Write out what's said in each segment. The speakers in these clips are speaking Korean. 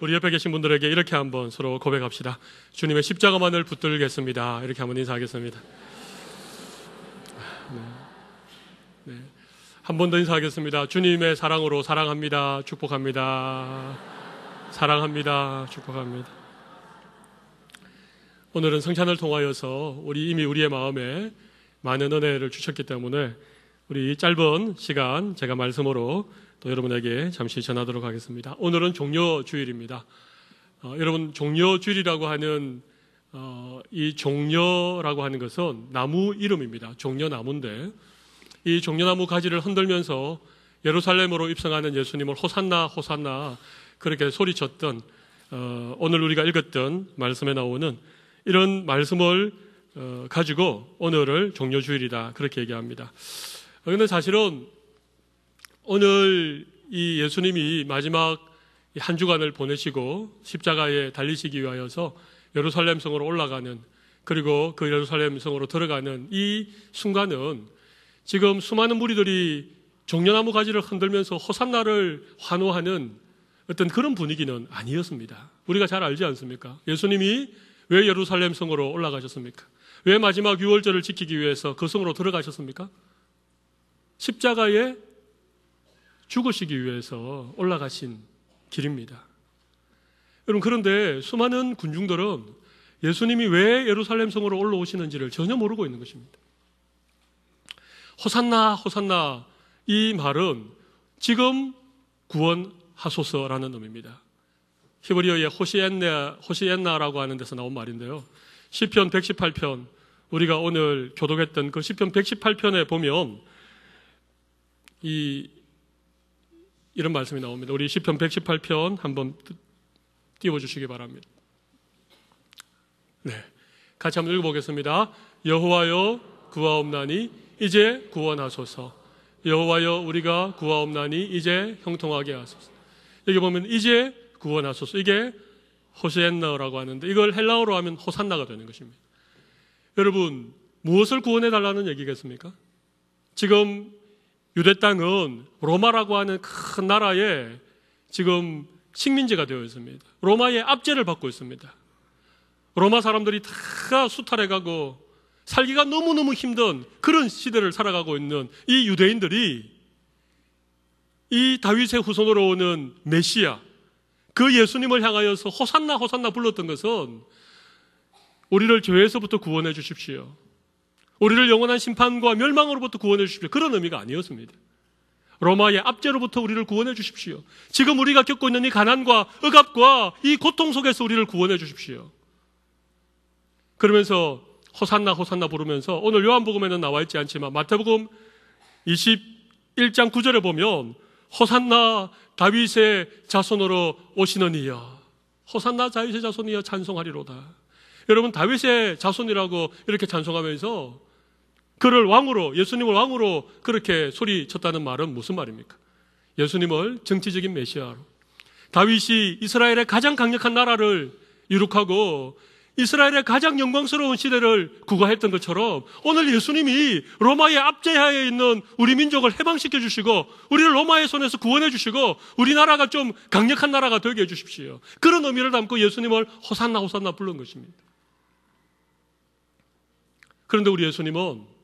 우리 옆에 계신 분들에게 이렇게 한번 서로 고백합시다. 주님의 십자가만을 붙들겠습니다. 이렇게 한번 인사하겠습니다. 네. 네. 한번 더 인사하겠습니다. 주님의 사랑으로 사랑합니다. 축복합니다. 사랑합니다. 축복합니다. 오늘은 성찬을 통하여서 우리 이미 우리의 마음에 많은 은혜를 주셨기 때문에 우리 짧은 시간 제가 말씀으로 또 여러분에게 잠시 전하도록 하겠습니다. 오늘은 종료 주일입니다. 어, 여러분 종료 주일이라고 하는 어, 이 종려라고 하는 것은 나무 이름입니다. 종려나무인데 이 종려나무 가지를 흔들면서 예루살렘으로 입성하는 예수님을 호산나 호산나 그렇게 소리쳤던 어, 오늘 우리가 읽었던 말씀에 나오는 이런 말씀을 어, 가지고 오늘을 종려 주일이다 그렇게 얘기합니다. 그런데 사실은 오늘 이 예수님이 마지막 한 주간을 보내시고 십자가에 달리시기 위하여서 예루살렘 성으로 올라가는 그리고 그 예루살렘 성으로 들어가는 이 순간은 지금 수많은 무리들이 종려나무 가지를 흔들면서 호산나를 환호하는 어떤 그런 분위기는 아니었습니다. 우리가 잘 알지 않습니까? 예수님이 왜 예루살렘 성으로 올라가셨습니까? 왜 마지막 유월절을 지키기 위해서 그 성으로 들어가셨습니까? 십자가에 죽으시기 위해서 올라가신 길입니다. 여러분, 그런데 수많은 군중들은 예수님이 왜 예루살렘 성으로 올라오시는지를 전혀 모르고 있는 것입니다. 호산나, 호산나 이 말은 지금 구원하소서라는 의미입니다. 히브리어의 호시엔나, 호시엔나라고 하는 데서 나온 말인데요. 시편 118편 우리가 오늘 교독했던 그 시편 118편에 보면 이 이런 말씀이 나옵니다. 우리 시편 118편 한번 띄워 주시기 바랍니다. 네. 같이 한번 읽어 보겠습니다. 여호와여 구하옵나니 이제 구원하소서. 여호와여 우리가 구하옵나니 이제 형통하게 하소서. 여기 보면 이제 구원하소서. 이게 호세엔나라고 하는데 이걸 헬라어로 하면 호산나가 되는 것입니다. 여러분 무엇을 구원해 달라는 얘기겠습니까? 지금 유대 땅은 로마라고 하는 큰 나라에 지금 식민지가 되어 있습니다. 로마의 압제를 받고 있습니다. 로마 사람들이 다 수탈해가고 살기가 너무너무 힘든 그런 시대를 살아가고 있는 이 유대인들이 이 다윗의 후손으로 오는 메시아, 그 예수님을 향하여서 호산나 호산나 불렀던 것은 우리를 죄에서부터 구원해 주십시오. 우리를 영원한 심판과 멸망으로부터 구원해 주십시오. 그런 의미가 아니었습니다. 로마의 압제로부터 우리를 구원해 주십시오. 지금 우리가 겪고 있는 이 가난과 억압과 이 고통 속에서 우리를 구원해 주십시오. 그러면서 호산나 호산나 부르면서 오늘 요한복음에는 나와 있지 않지만 마태복음 21장 9절에 보면 호산나 다윗의 자손으로 오시는 이여 호산나 다윗의 자손이여 찬송하리로다. 여러분 다윗의 자손이라고 이렇게 찬송하면서 그를 왕으로, 예수님을 왕으로 그렇게 소리쳤다는 말은 무슨 말입니까? 예수님을 정치적인 메시아로. 다윗이 이스라엘의 가장 강력한 나라를 유룩하고 이스라엘의 가장 영광스러운 시대를 구가했던 것처럼 오늘 예수님이 로마의 압제하에 있는 우리 민족을 해방시켜 주시고 우리를 로마의 손에서 구원해 주시고 우리나라가 좀 강력한 나라가 되게 해 주십시오. 그런 의미를 담고 예수님을 호산나 호산나 부른 것입니다. 그런데 우리 예수님은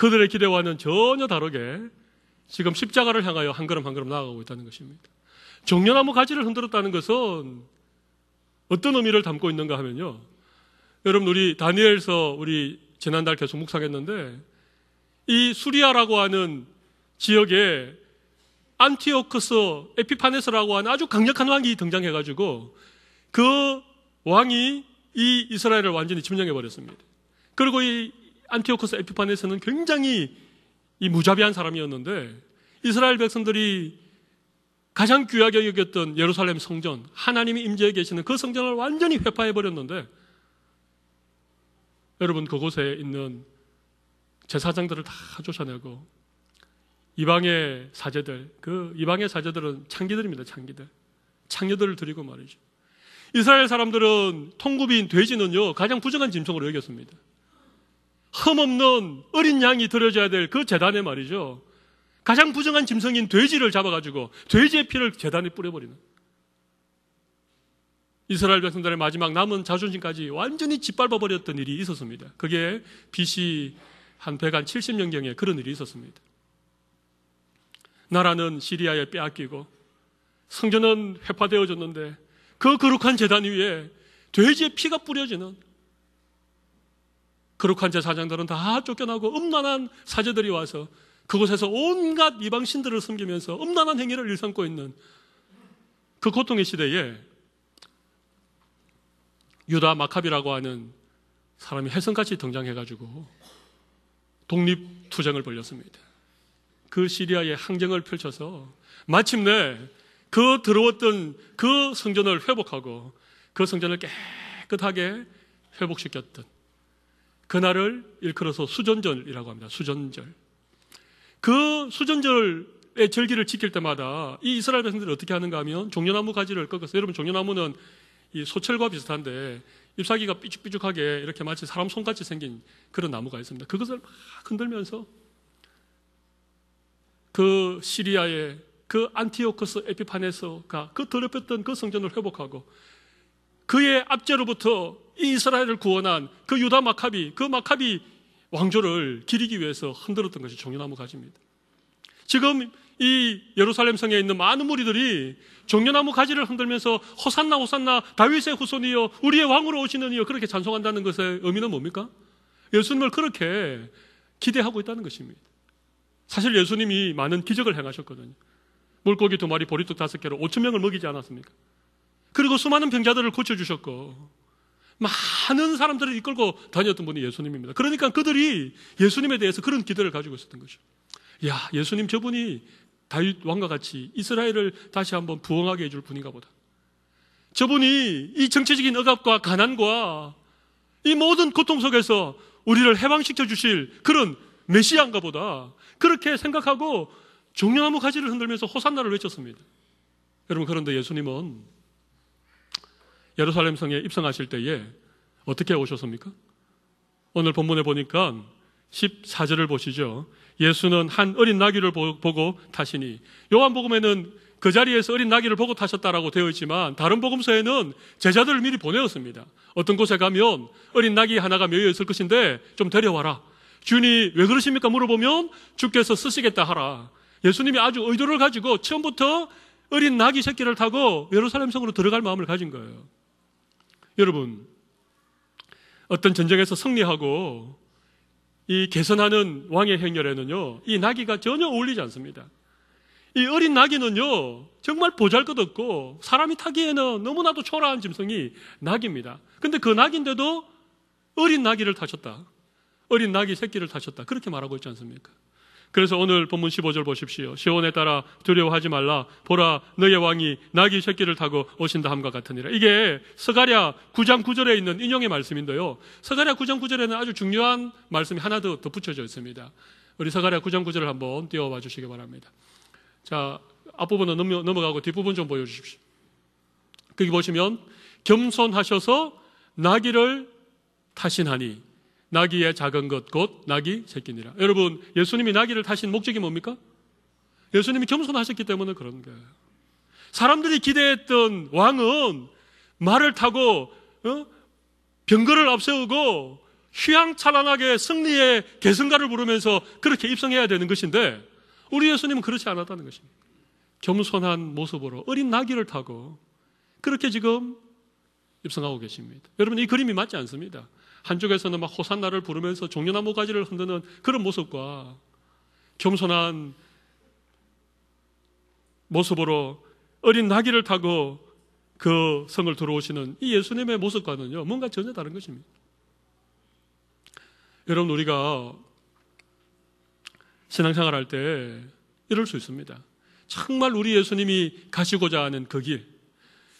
그들의 기대와는 전혀 다르게 지금 십자가를 향하여 한 걸음 한 걸음 나아가고 있다는 것입니다. 종려나무 가지를 흔들었다는 것은 어떤 의미를 담고 있는가 하면요. 여러분 우리 다니엘서 우리 지난달 계속 묵상했는데 이 수리아라고 하는 지역에 안티오크스 에피파네스라고 하는 아주 강력한 왕이 등장해가지고 그 왕이 이 이스라엘을 완전히 점령해버렸습니다. 그리고 이 안티오코스 에피판에서는 굉장히 이 무자비한 사람이었는데 이스라엘 백성들이 가장 귀하게 여겼던 예루살렘 성전, 하나님이 임재해 계시는 그 성전을 완전히 회파해 버렸는데 여러분 그곳에 있는 제사장들을 다 쫓아내고 이방의 사제들, 그 이방의 사제들은 창기들입니다, 창기들. 창녀들을 드리고 말이죠. 이스라엘 사람들은 통굽인 돼지는요, 가장 부정한 짐승으로 여겼습니다. 흠없는 어린 양이 들어져야 될 그 재단에 말이죠. 가장 부정한 짐승인 돼지를 잡아가지고 돼지의 피를 재단에 뿌려버리는 이스라엘 백성들의 마지막 남은 자존심까지 완전히 짓밟아버렸던 일이 있었습니다. 그게 BC 한 170년경에 그런 일이 있었습니다. 나라는 시리아에 빼앗기고 성전은 회파되어졌는데 그 거룩한 재단 위에 돼지의 피가 뿌려지는 그룩한 제사장들은 다 쫓겨나고 음란한 사제들이 와서 그곳에서 온갖 이방 신들을 섬기면서 음란한 행위를 일삼고 있는 그 고통의 시대에 유다 마카비라고 하는 사람이 해성같이 등장해가지고 독립투쟁을 벌였습니다. 그시리아의 항쟁을 펼쳐서 마침내 그들어왔던그 성전을 회복하고 그 성전을 깨끗하게 회복시켰던 그날을 일컬어서 수전절이라고 합니다. 수전절. 그 수전절의 절기를 지킬 때마다 이 이스라엘 백성들이 어떻게 하는가 하면 종려나무 가지를 꺾어서 여러분 종려나무는 이 소철과 비슷한데 잎사귀가 삐죽삐죽하게 이렇게 마치 사람 손같이 생긴 그런 나무가 있습니다. 그것을 막 흔들면서 그 시리아의 그 안티오커스 에피판에서가그 더럽혔던 그 성전을 회복하고 그의 압제로부터 이 이스라엘을 구원한 그 유다 마카비, 그 마카비 왕조를 기리기 위해서 흔들었던 것이 종려나무 가지입니다. 지금 이 예루살렘 성에 있는 많은 무리들이 종려나무 가지를 흔들면서 호산나 호산나 다윗의 후손이여 우리의 왕으로 오시는 이여 그렇게 찬송한다는 것의 의미는 뭡니까? 예수님을 그렇게 기대하고 있다는 것입니다. 사실 예수님이 많은 기적을 행하셨거든요. 물고기 두 마리, 보리떡 다섯 개로 오천 명을 먹이지 않았습니까? 그리고 수많은 병자들을 고쳐주셨고 많은 사람들을 이끌고 다녔던 분이 예수님입니다. 그러니까 그들이 예수님에 대해서 그런 기대를 가지고 있었던 거죠. 야, 예수님 저분이 다윗 왕과 같이 이스라엘을 다시 한번 부흥하게 해줄 분인가 보다. 저분이 이정치적인 억압과 가난과 이 모든 고통 속에서 우리를 해방시켜 주실 그런 메시아인가 보다. 그렇게 생각하고 종려나무 가지를 흔들면서 호산나를 외쳤습니다. 여러분 그런데 예수님은 예루살렘 성에 입성하실 때에 어떻게 오셨습니까? 오늘 본문에 보니까 14절을 보시죠. 예수는 한 어린 나귀를 보고 타시니 요한복음에는 그 자리에서 어린 나귀를 보고 타셨다라고 되어 있지만 다른 복음서에는 제자들을 미리 보내었습니다. 어떤 곳에 가면 어린 나귀 하나가 메여 있을 것인데 좀 데려와라. 주님왜 그러십니까? 물어보면 주께서 쓰시겠다 하라. 예수님이 아주 의도를 가지고 처음부터 어린 나귀 새끼를 타고 예루살렘 성으로 들어갈 마음을 가진 거예요. 여러분, 어떤 전쟁에서 승리하고 이 개선하는 왕의 행렬에는요, 이 나귀가 전혀 어울리지 않습니다. 이 어린 나귀는요, 정말 보잘 것 없고, 사람이 타기에는 너무나도 초라한 짐승이 나귀입니다 근데 그나귀인데도 어린 나귀를 타셨다. 어린 나귀 새끼를 타셨다. 그렇게 말하고 있지 않습니까? 그래서 오늘 본문 15절 보십시오. 시온에 따라 두려워하지 말라. 보라, 너의 왕이 나귀 새끼를 타고 오신다 함과 같으니라. 이게 서가랴 9장 9절에 있는 인용의 말씀인데요. 서가랴 9장 9절에는 아주 중요한 말씀이 하나 더 덧붙여져 있습니다. 우리 서가랴 9장 9절을 한번 띄워봐 주시기 바랍니다. 자, 앞부분은 넘어가고 뒷부분 좀 보여주십시오. 거기 보시면 겸손하셔서 나귀를 타신하니 나귀의 작은 것 곧 나귀 새끼니라. 여러분, 예수님이 나귀를 타신 목적이 뭡니까? 예수님이 겸손하셨기 때문에 그런 거예요. 사람들이 기대했던 왕은 말을 타고 어? 병거를 앞세우고 휘황찬란하게 승리의 개성가를 부르면서 그렇게 입성해야 되는 것인데 우리 예수님은 그렇지 않았다는 것입니다. 겸손한 모습으로 어린 나귀를 타고 그렇게 지금 입성하고 계십니다. 여러분 이 그림이 맞지 않습니다. 한쪽에서는 막 호산나를 부르면서 종려나무 가지를 흔드는 그런 모습과 겸손한 모습으로 어린 나귀를 타고 그 성을 들어오시는 이 예수님의 모습과는요, 뭔가 전혀 다른 것입니다. 여러분, 우리가 신앙생활 할 때 이럴 수 있습니다. 정말 우리 예수님이 가시고자 하는 그 길,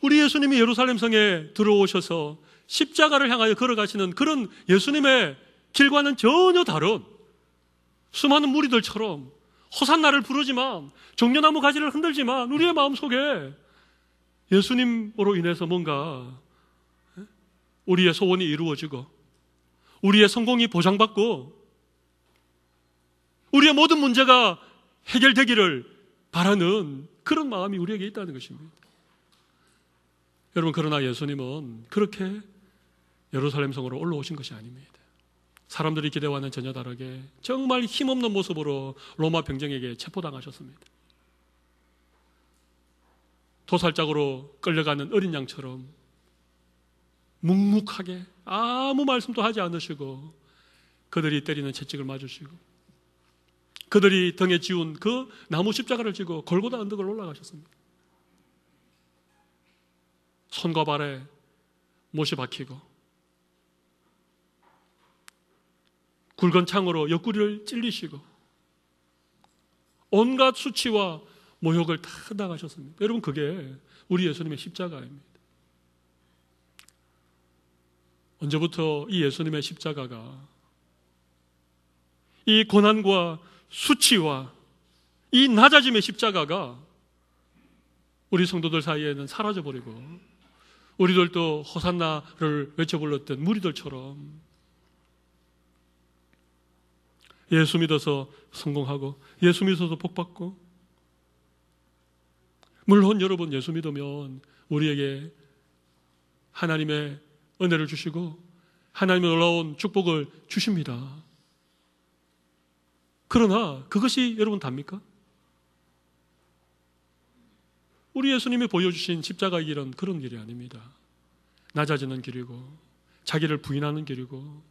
우리 예수님이 예루살렘 성에 들어오셔서 십자가를 향하여 걸어가시는 그런 예수님의 길과는 전혀 다른 수많은 무리들처럼 호산나를 부르지만 종려나무 가지를 흔들지만 우리의 마음속에 예수님으로 인해서 뭔가 예? 우리의 소원이 이루어지고 우리의 성공이 보장받고 우리의 모든 문제가 해결되기를 바라는 그런 마음이 우리에게 있다는 것입니다. 여러분, 그러나 예수님은 그렇게 예루살렘 성으로 올라오신 것이 아닙니다. 사람들이 기대와는 전혀 다르게 정말 힘없는 모습으로 로마 병정에게 체포당하셨습니다. 도살짝으로 끌려가는 어린 양처럼 묵묵하게 아무 말씀도 하지 않으시고 그들이 때리는 채찍을 맞으시고 그들이 등에 지운 그 나무 십자가를 지고 골고다 언덕을 올라가셨습니다. 손과 발에 못이 박히고 굵은 창으로 옆구리를 찔리시고 온갖 수치와 모욕을 다 당하셨습니다. 여러분 그게 우리 예수님의 십자가입니다. 언제부터 이 예수님의 십자가가 이 고난과 수치와 이 낮아짐의 십자가가 우리 성도들 사이에는 사라져버리고 우리들도 호산나를 외쳐 불렀던 무리들처럼 예수 믿어서 성공하고 예수 믿어서 복받고 물론 여러분 예수 믿으면 우리에게 하나님의 은혜를 주시고 하나님의 놀라운 축복을 주십니다. 그러나 그것이 여러분 답니까? 우리 예수님이 보여주신 십자가의 길은 그런 길이 아닙니다. 낮아지는 길이고 자기를 부인하는 길이고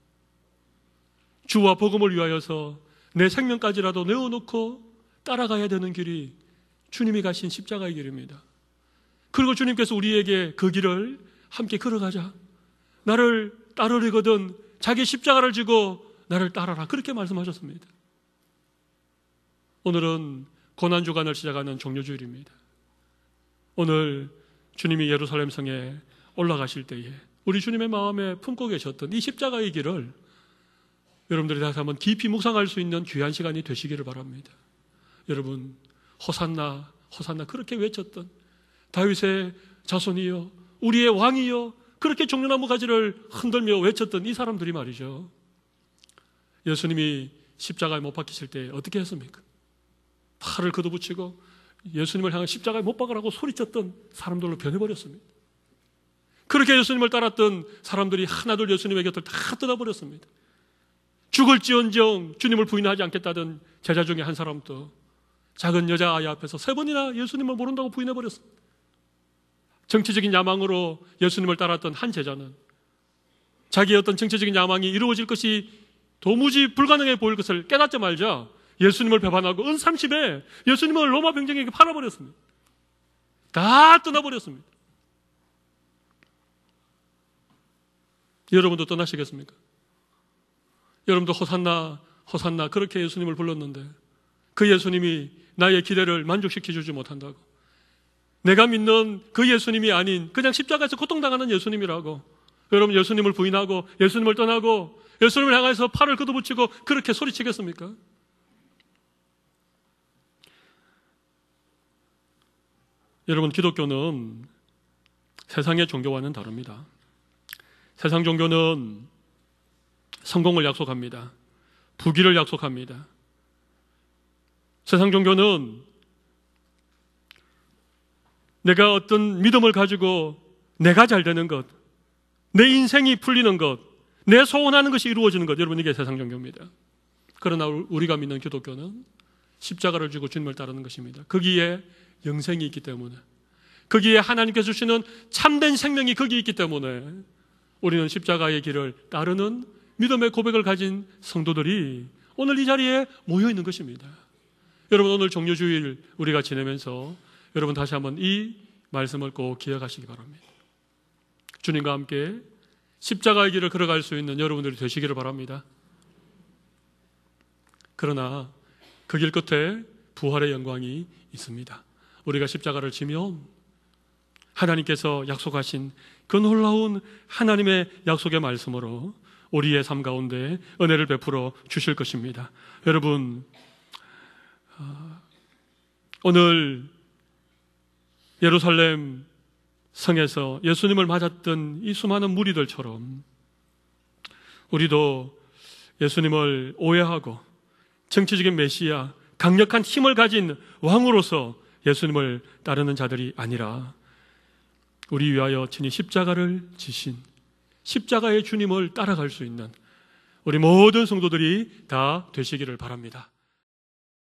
주와 복음을 위하여서 내 생명까지라도 내어놓고 따라가야 되는 길이 주님이 가신 십자가의 길입니다. 그리고 주님께서 우리에게 그 길을 함께 걸어가자. 나를 따르려거든 자기 십자가를 지고 나를 따라라. 그렇게 말씀하셨습니다. 오늘은 고난주간을 시작하는 종료주일입니다. 오늘 주님이 예루살렘 성에 올라가실 때에 우리 주님의 마음에 품고 계셨던 이 십자가의 길을 여러분들이 다시 한번 깊이 묵상할 수 있는 귀한 시간이 되시기를 바랍니다. 여러분, 허산나, 허산나 그렇게 외쳤던 다윗의 자손이요, 우리의 왕이요, 그렇게 종려나무 가지를 흔들며 외쳤던 이 사람들이 말이죠. 예수님이 십자가에 못 박히실 때 어떻게 했습니까? 팔을 걷어붙이고 예수님을 향해 십자가에 못 박으라고 소리쳤던 사람들로 변해버렸습니다. 그렇게 예수님을 따랐던 사람들이 하나둘 예수님의 곁을 다 떠나버렸습니다. 죽을지언정 주님을 부인하지 않겠다던 제자 중에 한 사람도 작은 여자 아이 앞에서 세 번이나 예수님을 모른다고 부인해 버렸습니다. 정치적인 야망으로 예수님을 따랐던 한 제자는 자기의 어떤 정치적인 야망이 이루어질 것이 도무지 불가능해 보일 것을 깨닫자 말자 예수님을 배반하고 은 30에 예수님을 로마 병정에게 팔아버렸습니다. 다 떠나버렸습니다. 여러분도 떠나시겠습니까? 여러분도 호산나, 호산나 그렇게 예수님을 불렀는데 그 예수님이 나의 기대를 만족시켜 주지 못한다고. 내가 믿는 그 예수님이 아닌 그냥 십자가에서 고통당하는 예수님이라고. 여러분 예수님을 부인하고 예수님을 떠나고 예수님을 향해서 팔을 걷어붙이고 그렇게 소리치겠습니까? 여러분 기독교는 세상의 종교와는 다릅니다. 세상 종교는 성공을 약속합니다. 부귀를 약속합니다. 세상 종교는 내가 어떤 믿음을 가지고 내가 잘 되는 것, 내 인생이 풀리는 것, 내 소원하는 것이 이루어지는 것, 여러분 이게 세상 종교입니다. 그러나 우리가 믿는 기독교는 십자가를 주고 주님을 따르는 것입니다. 거기에 영생이 있기 때문에, 거기에 하나님께서 주시는 참된 생명이 거기 있기 때문에 우리는 십자가의 길을 따르는 믿음의 고백을 가진 성도들이 오늘 이 자리에 모여 있는 것입니다. 여러분 오늘 종료주일 우리가 지내면서 여러분 다시 한번 이 말씀을 꼭 기억하시기 바랍니다. 주님과 함께 십자가의 길을 걸어갈 수 있는 여러분들이 되시기를 바랍니다. 그러나 그 길 끝에 부활의 영광이 있습니다. 우리가 십자가를 지면 하나님께서 약속하신 그 놀라운 하나님의 약속의 말씀으로 우리의 삶 가운데 은혜를 베풀어 주실 것입니다. 여러분, 어, 오늘 예루살렘 성에서 예수님을 맞았던 이 수많은 무리들처럼 우리도 예수님을 오해하고 정치적인 메시아, 강력한 힘을 가진 왕으로서 예수님을 따르는 자들이 아니라 우리 위하여 친히 십자가를 지신 십자가의 주님을 따라갈 수 있는 우리 모든 성도들이 다 되시기를 바랍니다.